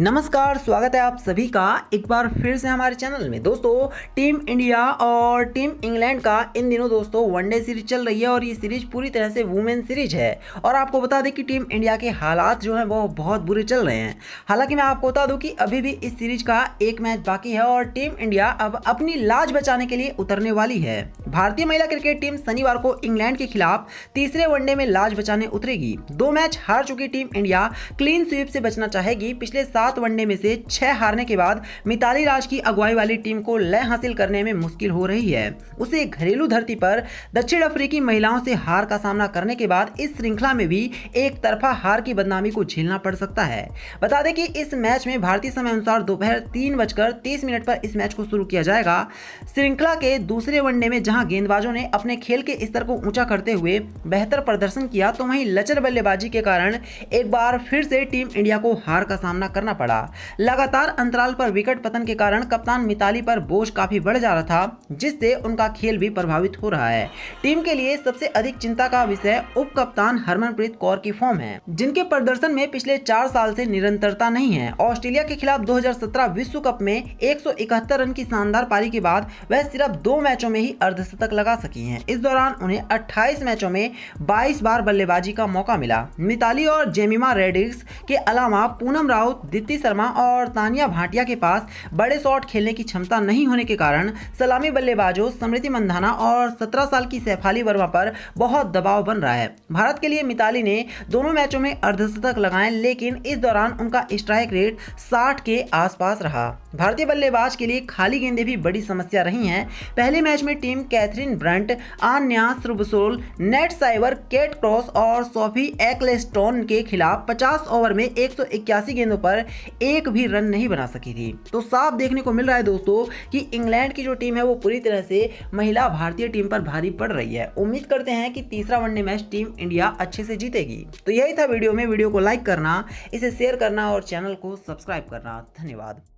नमस्कार स्वागत है आप सभी का एक बार फिर से हमारे चैनल में दोस्तों टीम इंडिया और टीम इंग्लैंड का इन दिनों दोस्तों वनडे सीरीज चल रही है और ये सीरीज पूरी तरह से वुमेन सीरीज है और आपको बता दें कि टीम इंडिया के हालात जो हैं वो बहुत बुरे चल रहे हैं हालांकि मैं आपको बता दूं कि अभी भी इस सीरीज का एक मैच बाकी है और टीम इंडिया अब अपनी लाज बचाने के लिए उतरने वाली है भारतीय महिला क्रिकेट टीम शनिवार को इंग्लैंड के खिलाफ तीसरे वनडे में लाज बचाने उतरेगी दो मैच हार चुकी टीम इंडिया क्लीन स्वीप से बचना चाहेगी पिछले साल सात वनडे में से छह हारने के बाद मिताली राज की अगुवाई वाली टीम को लय हासिल करने में मुश्किल हो रही है उसे घरेलू धरती पर दक्षिण अफ्रीकी महिलाओं से हार का सामना करने के बाद इस श्रृंखला में भी एक तरफा हार की बदनामी को झेलना पड़ सकता है बता दें कि इस मैच में भारतीय समय अनुसार दोपहर तीन बजकर तीस मिनट पर इस मैच को शुरू किया जाएगा श्रृंखला के दूसरे वनडे में जहां गेंदबाजों ने अपने खेल के स्तर को ऊंचा करते हुए बेहतर प्रदर्शन किया तो वहीं लचर बल्लेबाजी के कारण एक बार फिर से टीम इंडिया को हार का सामना करना पड़ा लगातार अंतराल पर विकेट पतन के कारण कप्तान मिताली पर बोझ काफी बढ़ जा रहा था जिससे उनका खेल भी प्रभावित हो रहा है टीम के लिए सबसे अधिक चिंता का विषय उप कप्तान हरमनप्रीत कौर की फॉर्म है जिनके प्रदर्शन में पिछले चार साल से निरंतरता नहीं है ऑस्ट्रेलिया के खिलाफ 2017 विश्व कप में 171 रन की शानदार पारी के बाद वह सिर्फ दो मैचों में ही अर्धशतक लगा सकी हैं इस दौरान उन्हें 28 मैचों में 22 बार बल्लेबाजी का मौका मिला मिताली और जेमिमा रेडिक्स के अलावा पूनम राउत रिद्धि शर्मा और तानिया भाटिया के पास बड़े शॉट खेलने की क्षमता नहीं होने के कारण सलामी बल्लेबाजों स्मृति मंधाना और 17 साल की सैफाली वर्मा पर बहुत दबाव बन रहा है भारत के लिए मिताली ने दोनों मैचों में अर्धशतक लगाए लेकिन इस दौरान उनका स्ट्राइक रेट साठ के आसपास रहा भारतीय बल्लेबाज के लिए खाली गेंदें भी बड़ी समस्या रही हैं पहले मैच में team Katherine Brunt Anya Shrubsole Nat Sciver Kate Cross और सोफी एक्लेस्टोन के खिलाफ 50 ओवर में 181 गेंदों पर एक भी रन नहीं बना सकी थी तो साफ देखने को मिल रहा है दोस्तों कि इंग्लैंड की जो टीम है वो पूरी तरह से महिला भारतीय टीम पर भारी पड़ रही है उम्मीद करते हैं कि तीसरा वनडे मैच टीम इंडिया अच्छे से जीतेगी तो यही था वीडियो में वीडियो को लाइक करना इसे शेयर करना और चैनल को सब्सक्राइब करना धन्यवाद